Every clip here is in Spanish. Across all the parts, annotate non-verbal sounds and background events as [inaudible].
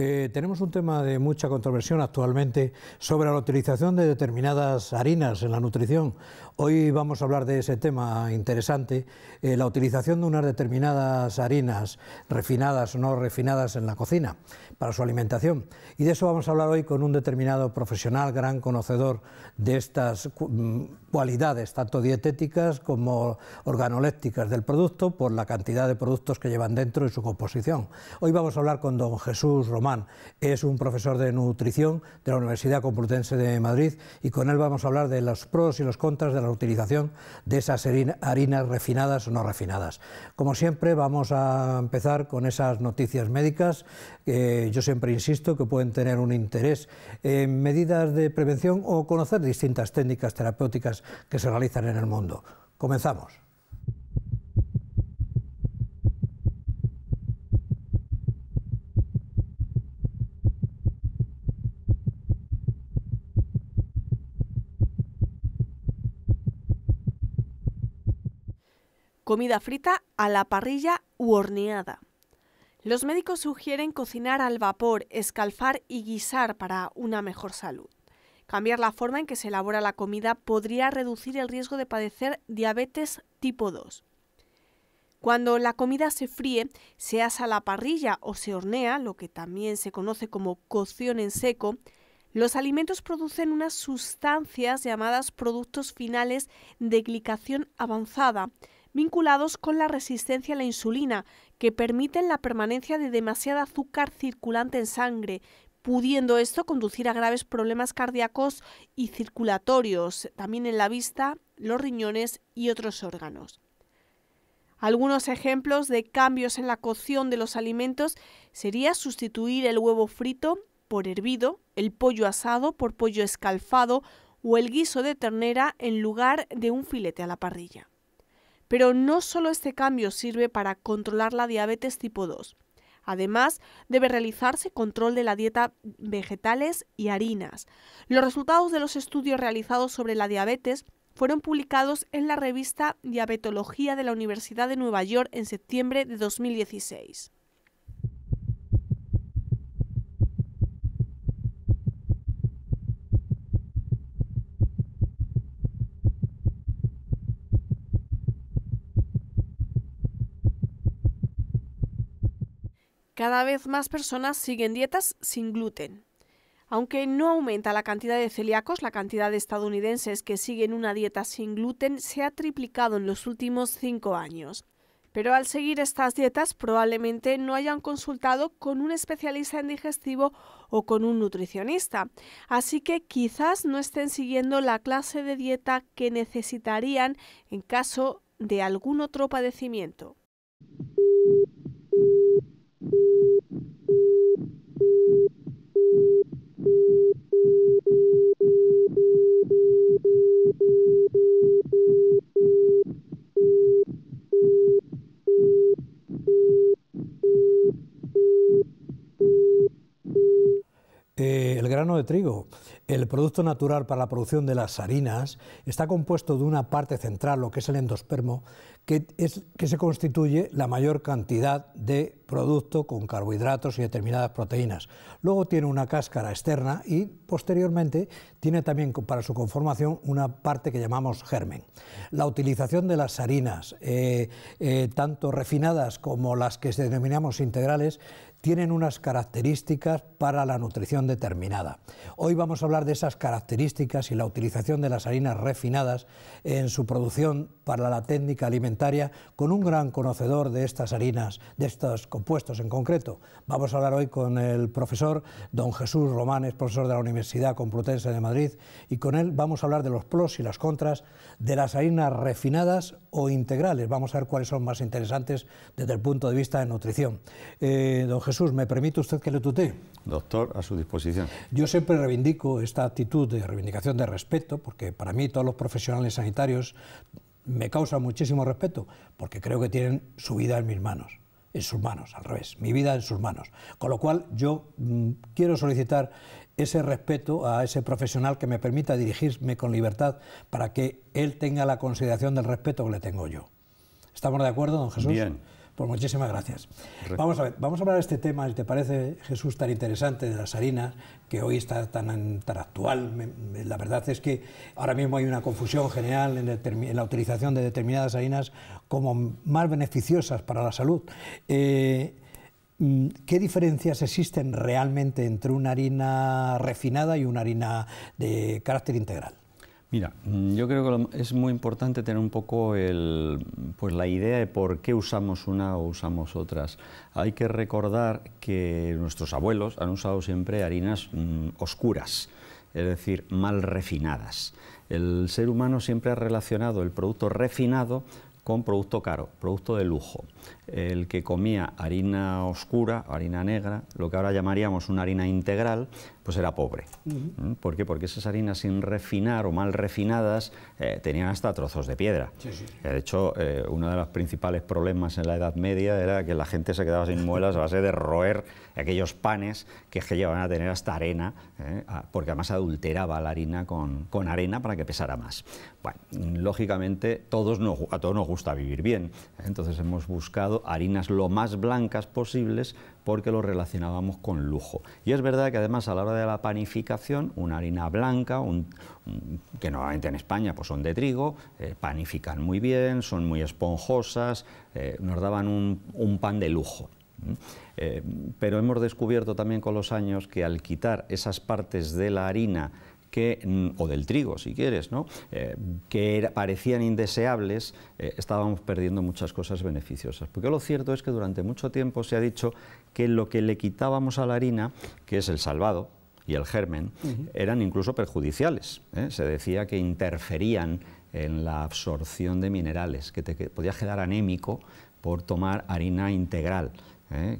Eh, tenemos un tema de mucha controversión actualmente sobre la utilización de determinadas harinas en la nutrición Hoy vamos a hablar de ese tema interesante, eh, la utilización de unas determinadas harinas refinadas o no refinadas en la cocina para su alimentación. Y de eso vamos a hablar hoy con un determinado profesional, gran conocedor de estas mm, cualidades, tanto dietéticas como organolécticas del producto, por la cantidad de productos que llevan dentro y su composición. Hoy vamos a hablar con don Jesús Román, es un profesor de nutrición de la Universidad Complutense de Madrid y con él vamos a hablar de los pros y los contras de utilización de esas harinas refinadas o no refinadas. Como siempre, vamos a empezar con esas noticias médicas. que yo siempre insisto que pueden tener un interés en medidas de prevención o conocer distintas técnicas terapéuticas que se realizan en el mundo. Comenzamos. comida frita a la parrilla u horneada. Los médicos sugieren cocinar al vapor, escalfar y guisar para una mejor salud. Cambiar la forma en que se elabora la comida podría reducir el riesgo de padecer diabetes tipo 2. Cuando la comida se fríe, se asa a la parrilla o se hornea, lo que también se conoce como cocción en seco, los alimentos producen unas sustancias llamadas productos finales de glicación avanzada, vinculados con la resistencia a la insulina, que permiten la permanencia de demasiada azúcar circulante en sangre, pudiendo esto conducir a graves problemas cardíacos y circulatorios, también en la vista, los riñones y otros órganos. Algunos ejemplos de cambios en la cocción de los alimentos sería sustituir el huevo frito por hervido, el pollo asado por pollo escalfado o el guiso de ternera en lugar de un filete a la parrilla. Pero no solo este cambio sirve para controlar la diabetes tipo 2. Además, debe realizarse control de la dieta vegetales y harinas. Los resultados de los estudios realizados sobre la diabetes fueron publicados en la revista Diabetología de la Universidad de Nueva York en septiembre de 2016. Cada vez más personas siguen dietas sin gluten. Aunque no aumenta la cantidad de celíacos, la cantidad de estadounidenses que siguen una dieta sin gluten se ha triplicado en los últimos cinco años. Pero al seguir estas dietas probablemente no hayan consultado con un especialista en digestivo o con un nutricionista. Así que quizás no estén siguiendo la clase de dieta que necesitarían en caso de algún otro padecimiento. Eh, el grano de trigo. El producto natural para la producción de las harinas está compuesto de una parte central, lo que es el endospermo, que, es, que se constituye la mayor cantidad de producto con carbohidratos y determinadas proteínas. Luego tiene una cáscara externa y posteriormente tiene también para su conformación una parte que llamamos germen. La utilización de las harinas, eh, eh, tanto refinadas como las que denominamos integrales, tienen unas características para la nutrición determinada. Hoy vamos a hablar de esas características y la utilización de las harinas refinadas en su producción para la técnica alimentaria con un gran conocedor de estas harinas, de estos compuestos en concreto. Vamos a hablar hoy con el profesor don Jesús Román, es profesor de la Universidad Complutense de Madrid, y con él vamos a hablar de los pros y las contras de las harinas refinadas o integrales. Vamos a ver cuáles son más interesantes desde el punto de vista de nutrición. Eh, Jesús, ¿me permite usted que le tutee? Doctor, a su disposición. Yo siempre reivindico esta actitud de reivindicación de respeto, porque para mí todos los profesionales sanitarios me causan muchísimo respeto, porque creo que tienen su vida en mis manos, en sus manos, al revés, mi vida en sus manos. Con lo cual yo mm, quiero solicitar ese respeto a ese profesional que me permita dirigirme con libertad para que él tenga la consideración del respeto que le tengo yo. ¿Estamos de acuerdo, don Jesús? Bien. Pues muchísimas gracias. Vamos a ver, vamos a hablar de este tema, ¿te parece, Jesús, tan interesante de las harinas, que hoy está tan, tan actual? la verdad es que ahora mismo hay una confusión general en, la utilización de determinadas harinas como más beneficiosas para la salud. Eh, mm, ¿Qué diferencias existen realmente entre una harina refinada y una harina de carácter integral? Mira, mm, yo creo que es muy importante tener un poco el, pues la idea de por qué usamos una o usamos otras. Hay que recordar que nuestros abuelos han usado siempre harinas mm, oscuras, es decir, mal refinadas. El ser humano siempre ha relacionado el producto refinado con producto caro, producto de lujo. El que comía harina oscura, harina negra, lo que ahora llamaríamos una harina integral, pues era pobre. ¿Mm? ¿Por qué? Porque esas harinas sin refinar o mal refinadas eh, tenían hasta trozos de piedra. De hecho, eh, uno de los principales problemas en la Edad Media era que la gente se quedaba sin muelas a base de roer aquellos panes que, que llevaban a tener hasta arena, eh, porque además adulteraba la harina con, con arena para que pesara más lógicamente todos a todos nos gusta vivir bien, ¿eh? entonces hemos buscado harinas lo más blancas posibles porque lo relacionábamos con lujo. Y es verdad que además a la hora de la panificación, una harina blanca, que normalmente en España pues son de trigo, eh, panifican muy bien, son muy esponjosas, eh, nos daban un, pan de lujo. pero hemos descubierto también con los años que al quitar esas partes de la harina Mm, o del trigo, si quieres, ¿no? Eh, que parecían indeseables, eh, estábamos perdiendo muchas cosas beneficiosas. Porque lo cierto es que durante mucho tiempo se ha dicho que lo que le quitábamos a la harina, que es el salvado y el germen, eran incluso perjudiciales. ¿eh? Se decía que interferían en la absorción de minerales, que te podía podías quedar anémico por tomar harina integral.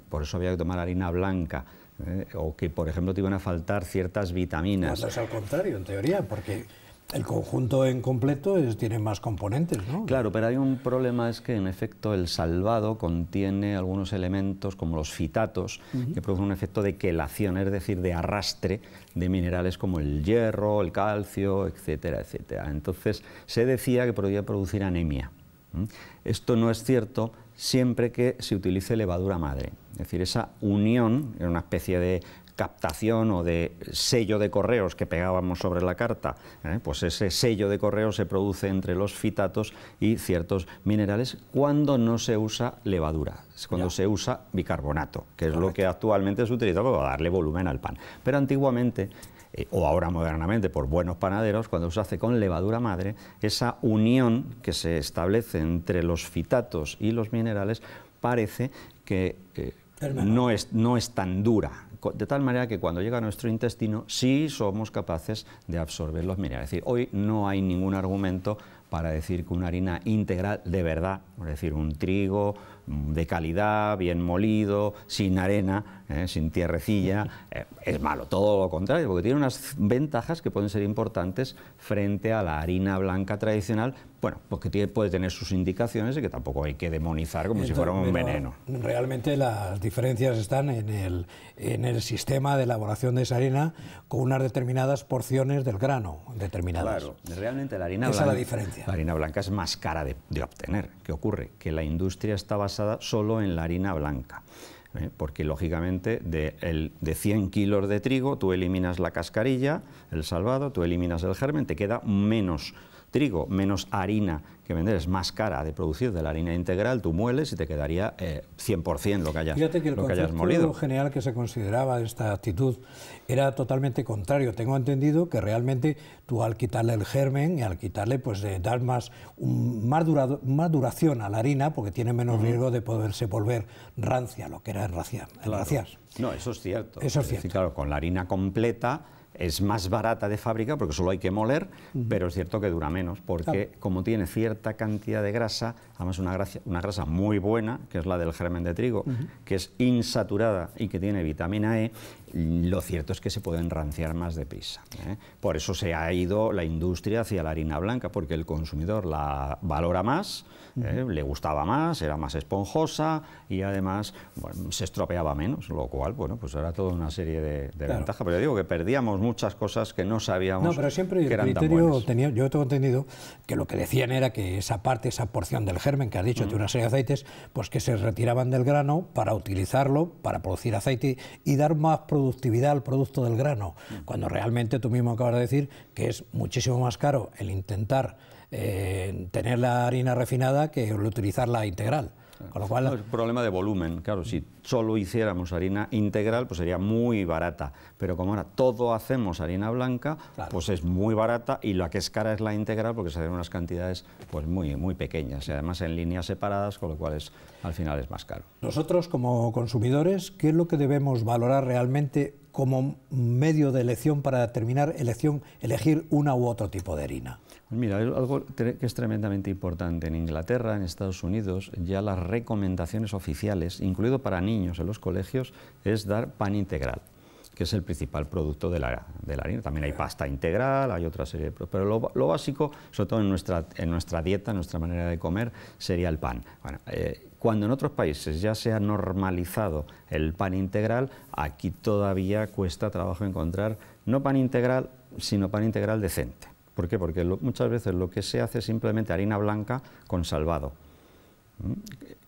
Por eso había que tomar harina blanca ¿eh? o que, por ejemplo, te iban a faltar ciertas vitaminas. es al contrario, en teoría, porque el conjunto en completo tiene más componentes, ¿no? Claro, pero hay un problema, es que en efecto el salvado contiene algunos elementos como los fitatos, que producen un efecto de quelación, es decir, de arrastre de minerales como el hierro, el calcio, etcétera, etcétera. Entonces se decía que podía producir anemia. Esto no es cierto, siempre que se utilice levadura madre. Es decir, esa unión, ...en una especie de captación o de sello de correos que pegábamos sobre la carta, ¿eh? pues ese sello de correo se produce entre los fitatos y ciertos minerales cuando no se usa levadura, cuando se usa bicarbonato, que es lo que actualmente se utiliza para darle volumen al pan. Pero antiguamente eh, o ahora modernamente por buenos panaderos, cuando se hace con levadura madre, esa unión que se establece entre los fitatos y los minerales parece que no, es, no es tan dura, de tal manera que cuando llega a nuestro intestino sí somos capaces de absorber los minerales. Es decir, hoy no hay ningún argumento para decir que una harina integral de verdad, es decir, un trigo, Mm, de calidad, bien molido, sin arena, eh, sin tierrecilla, [laughs] eh, es malo. Todo lo contrario, porque tiene unas ventajas que pueden ser importantes frente a la harina blanca tradicional, bueno, porque puede tener sus indicaciones y que tampoco hay que demonizar como si fuera un veneno. Realmente las diferencias están en el, en el sistema de elaboración de esa harina con unas determinadas porciones del grano, determinadas. realmente la harina blanca... es la diferencia. harina blanca es más cara de, de obtener. ¿Qué ocurre? Que la industria está solo en la harina blanca. ¿eh? Porque lógicamente de, el, de 100 kilos de trigo tú eliminas la cascarilla, el salvado, tú eliminas el germen, te queda menos trigo menos harina que vender es más cara de producir de la harina integral, tú mueles y te quedaría 100% eh, lo que hayas, Fíjate que el lo que hayas molido. general que se consideraba esta actitud era totalmente contrario. Tengo entendido que realmente tú al quitarle el germen y al quitarle, pues dar más, más, más, duración a la harina porque tiene menos riesgo de poderse volver rancia, lo que era en Claro. No, eso es cierto. Eso es cierto. claro, con la harina completa es más barata de fábrica porque solo hay que moler, pero es cierto que dura menos, porque como tiene cierta cantidad de grasa, además una grasa, una muy buena, que es la del germen de trigo, que es insaturada y que tiene vitamina E, lo cierto es que se puede enranciar más deprisa. ¿eh? Por eso se ha ido la industria hacia la harina blanca, porque el consumidor la valora más, ¿eh? le gustaba más, era más esponjosa y además se estropeaba menos, lo cual, bueno, pues era toda una serie de, ventajas. Pero yo digo que perdíamos mucho muchas cosas que no sabíamos. No, pero siempre que el criterio tenía, yo tengo entendido que lo que decían era que esa parte, esa porción del germen que has dicho, de una serie de aceites, pues que se retiraban del grano para utilizarlo, para producir aceite y dar más productividad al producto del grano, cuando realmente tú mismo acabas de decir que es muchísimo más caro el intentar eh, tener la harina refinada que el utilizarla integral. Con lo cual... No, es un problema de volumen, claro, si solo hiciéramos harina integral, pues sería muy barata, pero como ahora todo hacemos harina blanca, pues es muy barata y la que es cara es la integral porque se hacen unas cantidades pues muy, muy pequeñas y además en líneas separadas, con lo cual es, al final es más caro. Nosotros como consumidores, ¿qué es lo que debemos valorar realmente como medio de elección para determinar elección, elegir una u otro tipo de harina? Pues mira, algo que es tremendamente importante. En Inglaterra, en Estados Unidos, ya las recomendaciones oficiales, incluido para niños en los colegios, es dar pan integral, que es el principal producto de la, harina. También hay pasta integral, hay otra serie de productos. Pero lo, básico, sobre todo en nuestra, dieta, en nuestra manera de comer, sería el pan. Eh, cuando en otros países ya se ha normalizado el pan integral, aquí todavía cuesta trabajo encontrar no pan integral, sino pan integral decente. ¿Por qué? Porque muchas veces lo que se hace es simplemente harina blanca con salvado. ¿Mm?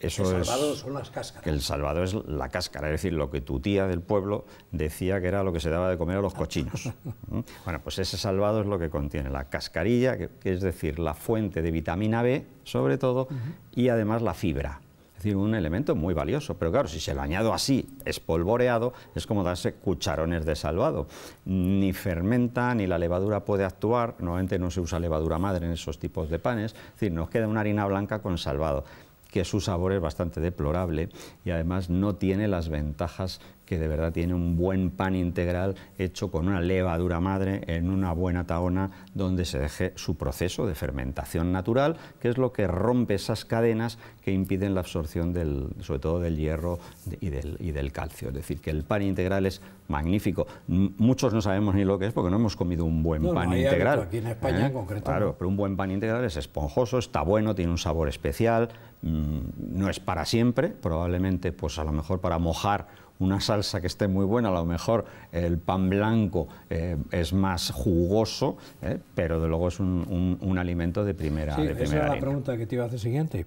el salvado son las cáscaras. El salvado es la cáscara, es decir, lo que tu tía del pueblo decía que era lo que se daba de comer a los cochinos. ¿Mm? bueno, pues ese salvado es lo que contiene la cascarilla, que, es decir, la fuente de vitamina B, sobre todo, y además la fibra. Es decir, un elemento muy valioso. Pero claro, si se lo añado así, espolvoreado, es como darse cucharones de salvado. Ni fermenta, ni la levadura puede actuar. Normalmente no se usa levadura madre en esos tipos de panes. Es decir, nos queda una harina blanca con salvado que su sabor es bastante deplorable y además no tiene las ventajas que de verdad tiene un buen pan integral hecho con una levadura madre en una buena taona donde se deje su proceso de fermentación natural, que es lo que rompe esas cadenas que impiden la absorción del, sobre todo del hierro y del, calcio. Es decir, que el pan integral es magnífico. muchos no sabemos ni lo que es porque no hemos comido un buen pan integral. Aquí en ¿eh? España en concreto. Claro, pero un buen pan integral es esponjoso, está bueno, tiene un sabor especial, mm, no es para siempre, probablemente pues a lo mejor para mojar una salsa que esté muy buena, a lo mejor el pan blanco eh, es más jugoso, eh, pero de luego es un, alimento de primera. esa la pregunta que te iba a hacer siguiente.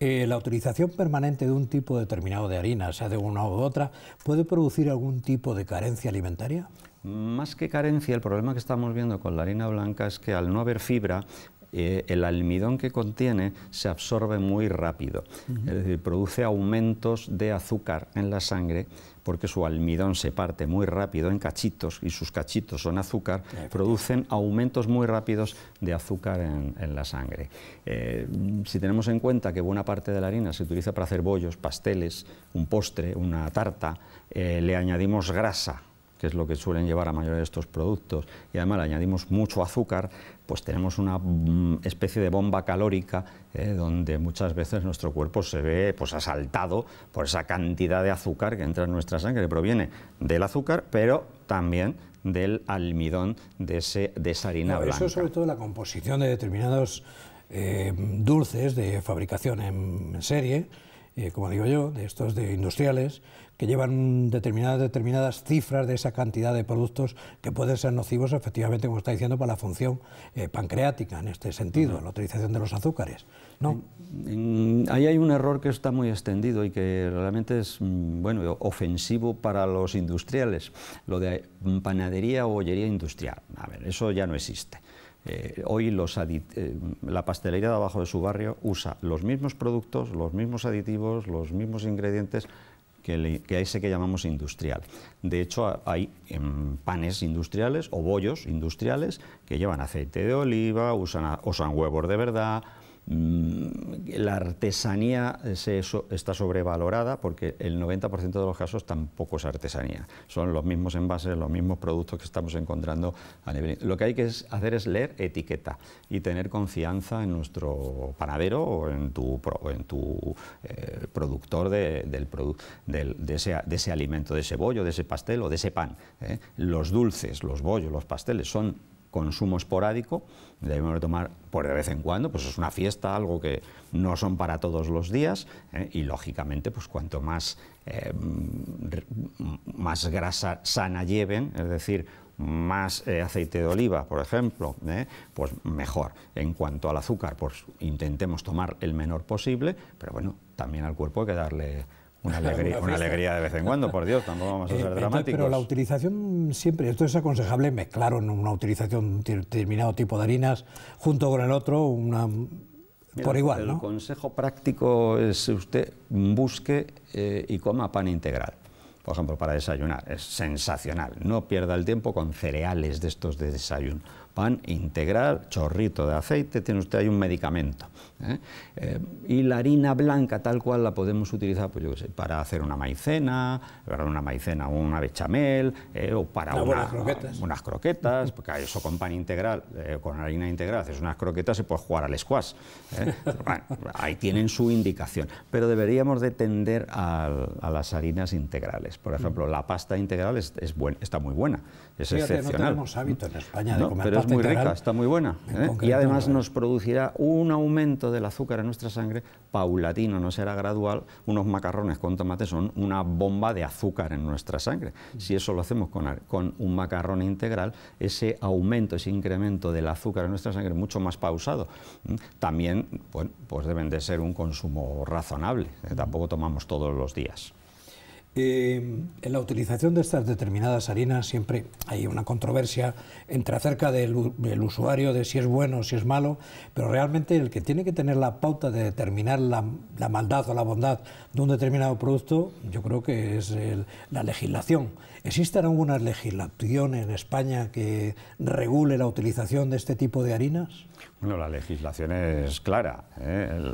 Eh, la utilización permanente de un tipo determinado de harina, sea de una u otra, puede producir algún tipo de carencia alimentaria. Más que carencia, el problema que estamos viendo con la harina blanca es que al no haber fibra, eh, el almidón que contiene se absorbe muy rápido, es decir, produce aumentos de azúcar en la sangre porque su almidón se parte muy rápido en cachitos y sus cachitos son azúcar, producen aumentos muy rápidos de azúcar en, la sangre. Eh, si tenemos en cuenta que buena parte de la harina se utiliza para hacer bollos, pasteles, un postre, una tarta, eh, le añadimos grasa que es lo que suelen llevar a mayor de estos productos, y además añadimos mucho azúcar, pues tenemos una mm, especie de bomba calórica eh, donde muchas veces nuestro cuerpo se ve pues, asaltado por esa cantidad de azúcar que entra en nuestra sangre, que proviene del azúcar, pero también del almidón de, ese, de harina blanca. Eso sobre todo la composición de determinados eh, dulces de fabricación en serie, eh, como digo yo, de estos de industriales, que llevan determinadas, determinadas cifras de esa cantidad de productos que pueden ser nocivos, efectivamente, como está diciendo, para la función eh, pancreática, en este sentido, la utilización de los azúcares. ¿no? Ahí hay un error que está muy extendido y que realmente es mm, bueno, ofensivo para los industriales, lo de panadería o bollería industrial. A ver, eso ya no existe. Eh, hoy los eh, la pastelería de abajo de su barrio usa los mismos productos, los mismos aditivos, los mismos ingredientes que, le, ese que llamamos industrial. De hecho, hay em, panes industriales o bollos industriales que llevan aceite de oliva, usan, usan huevos de verdad, Mm, la artesanía está sobrevalorada porque el 90% de los casos tampoco es artesanía. Son los mismos envases, los mismos productos que estamos encontrando a nivel. Lo que hay que hacer es leer etiqueta y tener confianza en nuestro panadero o en tu, en tu eh, productor de, ese, alimento, de ese bollo, de ese pastel o de ese pan. ¿eh? Los dulces, los bollos, los pasteles son consumo esporádico, debemos tomar por de vez en cuando, pues es una fiesta, algo que no son para todos los días, ¿eh? y lógicamente, pues cuanto más, eh, más grasa sana lleven, es decir, más eh, aceite de oliva, por ejemplo, pues mejor. En cuanto al azúcar, pues intentemos tomar el menor posible, pero bueno, también al cuerpo hay que darle una alegría, una alegría, de vez en cuando, por Dios, tampoco vamos a eh, ser dramáticos. pero la utilización siempre, esto es aconsejable, mezclar una utilización de determinado tipo de harinas junto con el otro, una, por igual. El consejo práctico es usted busque eh, y coma pan integral. Por ejemplo, para desayunar, es sensacional. No pierda el tiempo con cereales de estos de desayuno. Pan integral, chorrito de aceite, tiene usted ahí un medicamento. ¿eh? Eh, y la harina blanca tal cual la podemos utilizar, pues para hacer una maicena, una maicena una bechamel, eh, o para unas croquetas, porque eso con pan integral, con harina integral, haces unas croquetas y puedes jugar al squash. ahí tienen su indicación, pero deberíamos de tender a, las harinas integrales. Por ejemplo, la pasta integral está muy buena, es excepcional. tenemos hábito en España de pero es muy rica, está muy buena. Y además nos producirá un aumento del azúcar en nuestra sangre paulatino, no será gradual. Unos macarrones con tomate son una bomba de azúcar en nuestra sangre. Si eso lo hacemos con, un macarrón integral, ese aumento, ese incremento del azúcar en nuestra sangre es mucho más pausado. ¿Mm? También, pues deben de ser un consumo razonable. Eh, tampoco tomamos todos los días. Eh, en la utilización de estas determinadas harinas siempre hay una controversia entre acerca del, usuario, de si es bueno o si es malo, pero realmente el que tiene que tener la pauta de determinar la, maldad o la bondad de un determinado producto, yo creo que es la legislación. ¿Existe alguna legislación en España que regule la utilización de este tipo de harinas? Bueno, la legislación es clara. ¿eh?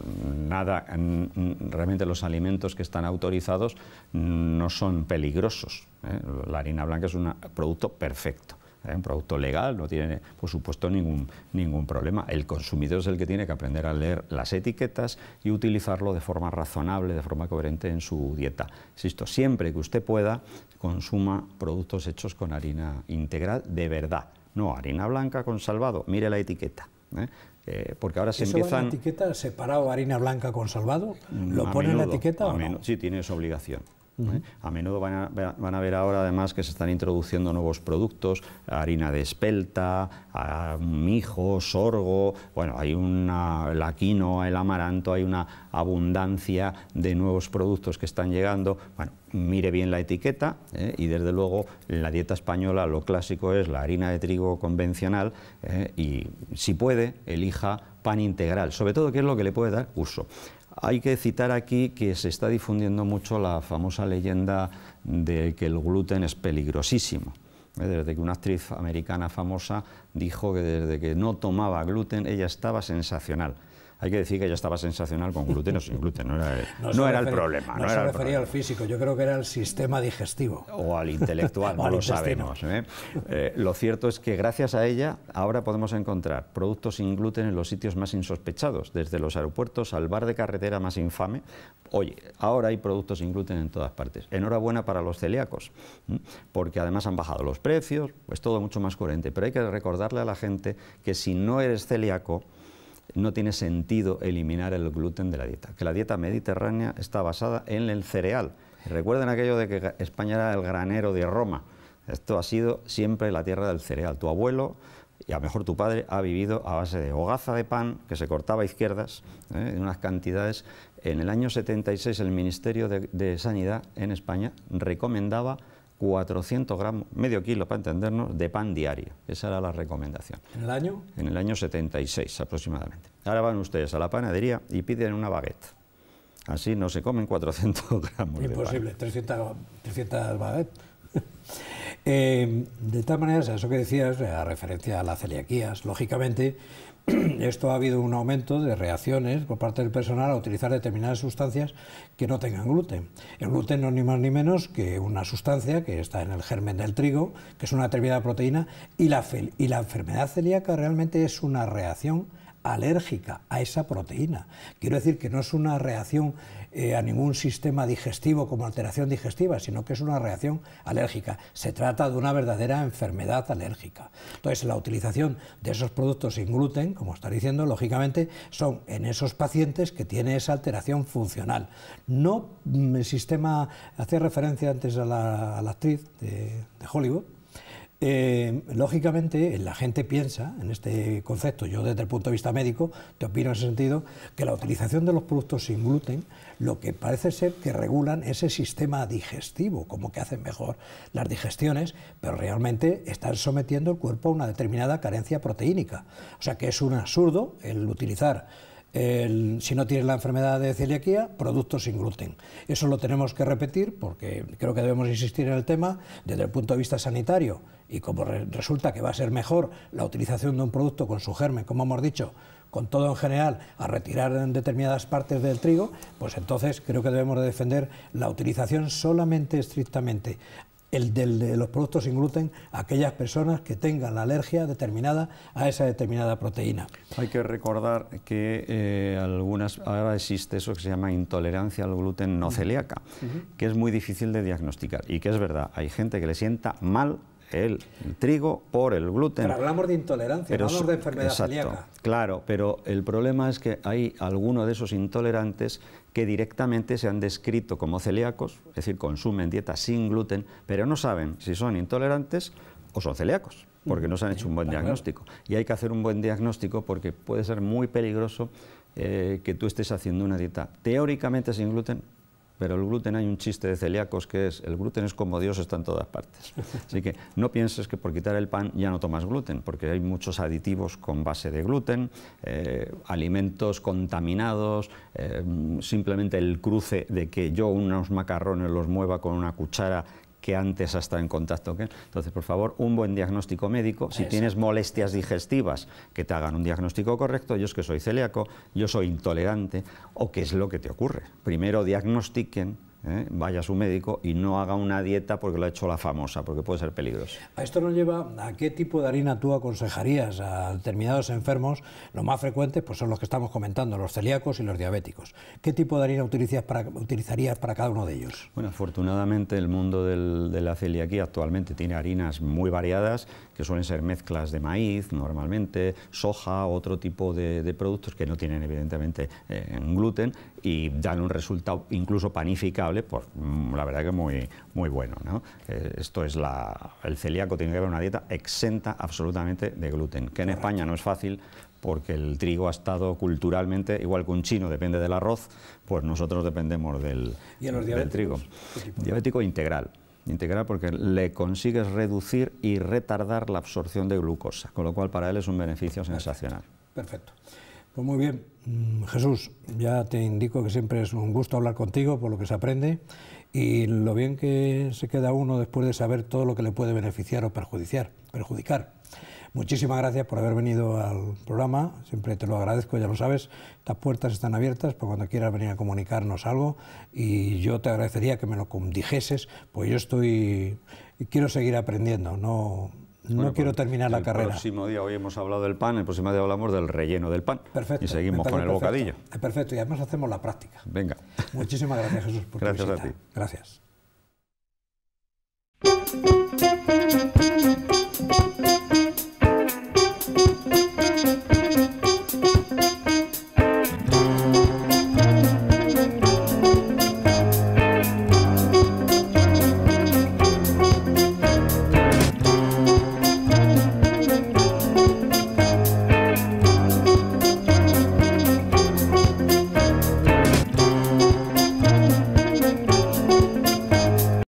realmente los alimentos que están autorizados no son peligrosos. ¿eh? La harina blanca es un producto perfecto. ¿eh? Un producto legal, no tiene, por supuesto, ningún, ningún problema. El consumidor es el que tiene que aprender a leer las etiquetas y utilizarlo de forma razonable, de forma coherente en su dieta. Insisto, siempre que usted pueda, consuma productos hechos con harina integral de verdad. No harina blanca con salvado, mire la etiqueta. ¿eh? Eh, porque ahora se ¿Eso empiezan... la etiqueta separado harina blanca con salvado? ¿Lo mm, pone en la etiqueta o no? Sí, tienes obligación. ¿eh? A menudo van a, ver, ahora además que se están introduciendo nuevos productos, harina de espelta, mijo, sorgo, bueno, hay una, la quinoa, el amaranto, hay una abundancia de nuevos productos que están llegando. Bueno, mire bien la etiqueta ¿eh? y desde luego en la dieta española lo clásico es la harina de trigo convencional ¿eh? y si puede, elija pan integral, sobre todo que es lo que le puede dar uso. Hay que citar aquí que se está difundiendo mucho la famosa leyenda de que el gluten es peligrosísimo. ¿eh? Desde que una actriz americana famosa dijo que desde que no tomaba gluten ella estaba sensacional. Hay que decir que ya estaba sensacional con gluten o sin gluten, no era, el problema. No, se refería al físico, yo creo que era al sistema digestivo. O al intelectual, [laughs] no lo sabemos. ¿eh? Eh, lo cierto es que gracias a ella ahora podemos encontrar productos sin gluten en los sitios más insospechados, desde los aeropuertos al bar de carretera más infame. Oye, ahora hay productos sin gluten en todas partes. Enhorabuena para los celíacos, porque además han bajado los precios, pues todo mucho más coherente. Pero hay que recordarle a la gente que si no eres celíaco, no tiene sentido eliminar el gluten de la dieta, que la dieta mediterránea está basada en el cereal. Recuerden aquello de que España era el granero de Roma. Esto ha sido siempre la tierra del cereal. Tu abuelo y a lo mejor tu padre ha vivido a base de hogaza de pan que se cortaba a izquierdas ¿eh? en unas cantidades. En el año 76 el Ministerio de, de Sanidad en España recomendaba 400 gramos, medio kilo para entendernos, de pan diario. Esa era la recomendación. ¿En el año? En el año 76 aproximadamente. Ahora van ustedes a la panadería y piden una baguette. Así no se comen 400 [laughs] gramos. Imposible, de pan. 300, 300 baguettes. [laughs] Eh, de tal manera, eso que decías, a referencia a las celiaquías, lógicamente, [clears throat] esto ha habido un aumento de reacciones por parte del personal a utilizar determinadas sustancias que no tengan gluten. El gluten no es ni más ni menos que una sustancia que está en el germen del trigo, que es una determinada proteína, y la, y la enfermedad celíaca realmente es una reacción alérgica a esa proteína. Quiero decir que no es una reacción eh, a ningún sistema digestivo como alteración digestiva, sino que es una reacción alérgica. Se trata de una verdadera enfermedad alérgica. Entonces, la utilización de esos productos sin gluten, como está diciendo, lógicamente, son en esos pacientes que tiene esa alteración funcional. No mm, el sistema, hacía referencia antes a la, actriz de Hollywood, eh, lógicamente la gente piensa en este concepto, yo desde el punto de vista médico te opino en ese sentido, que la utilización de los productos sin gluten lo que parece ser que regulan ese sistema digestivo, como que hacen mejor las digestiones, pero realmente están sometiendo el cuerpo a una determinada carencia proteínica. O sea que es un absurdo el utilizar si no tienes la enfermedad de celiaquía, productos sin gluten. Eso lo tenemos que repetir porque creo que debemos insistir en el tema desde el punto de vista sanitario y como resulta que va a ser mejor la utilización de un producto con su germen, como hemos dicho, con todo en general, a retirar en determinadas partes del trigo, pues entonces creo que debemos defender la utilización solamente estrictamente el de los productos sin gluten a aquellas personas que tengan la alergia determinada a esa determinada proteína. Hay que recordar que eh, algunas ahora existe eso que se llama intolerancia al gluten no celíaca, que es muy difícil de diagnosticar y que es verdad, hay gente que le sienta mal el, trigo por el gluten. Pero hablamos de intolerancia, pero, hablamos de enfermedad celíaca. Claro, pero el problema es que hay algunos de esos intolerantes que directamente se han descrito como celíacos, es decir, consumen dieta sin gluten, pero no saben si son intolerantes o son celíacos, porque no se han hecho un buen diagnóstico. Y hay que hacer un buen diagnóstico porque puede ser muy peligroso eh, que tú estés haciendo una dieta teóricamente sin gluten, pero el gluten hay un chiste de celíacos que es, el gluten es como Dios está en todas partes. [laughs] Así que no pienses que por quitar el pan ya no tomas gluten, porque hay muchos aditivos con base de gluten, eh, alimentos contaminados, eh, simplemente el cruce de que yo unos macarrones los mueva con una cuchara que antes ha estado en contacto. él... Entonces, por favor, un buen diagnóstico médico. Si tienes molestias digestivas, que te hagan un diagnóstico correcto. Yo es que soy celíaco, yo soy intolerante, o qué es lo que te ocurre. Primero diagnostiquen ¿eh? vaya a su médico y no haga una dieta porque lo ha hecho la famosa, porque puede ser peligroso. Esto nos lleva a qué tipo de harina tú aconsejarías a determinados enfermos. Los más frecuentes pues, son los que estamos comentando, los celíacos y los diabéticos. ¿Qué tipo de harina utilizarías para, cada uno de ellos? Bueno, afortunadamente el mundo de la celiaquía actualmente tiene harinas muy variadas, que suelen ser mezclas de maíz normalmente, soja, otro tipo de, productos que no tienen evidentemente eh, gluten y dan un resultado incluso panificable, ...por pues, mm, la verdad que muy, muy bueno. ¿no? Eh, esto es la, el celíaco tiene que haber una dieta exenta absolutamente de gluten, que en España no es fácil porque el trigo ha estado culturalmente, igual que un chino depende del arroz, pues nosotros dependemos del, del trigo. Diabético integral integral porque le consigues reducir y retardar la absorción de glucosa, con lo cual para él es un beneficio sensacional. Perfecto. Pues muy bien, mm, Jesús, ya te indico que siempre es un gusto hablar contigo por lo que se aprende y lo bien que se queda uno después de saber todo lo que le puede beneficiar o perjudiciar, perjudicar. Muchísimas gracias por haber venido al programa, siempre te lo agradezco, ya lo sabes, las puertas están abiertas para pues cuando quieras venir a comunicarnos algo y yo te agradecería que me lo dijeses, pues yo estoy, quiero seguir aprendiendo, no no quiero pues, terminar la carrera. El próximo día, hoy hemos hablado del pan, el próximo día hablamos del relleno del pan. Perfecto. Y seguimos con el bocadillo. Eh, perfecto, y además hacemos la práctica. Venga. Muchísimas gracias, Jesús, por tu visita. a ti. Gracias.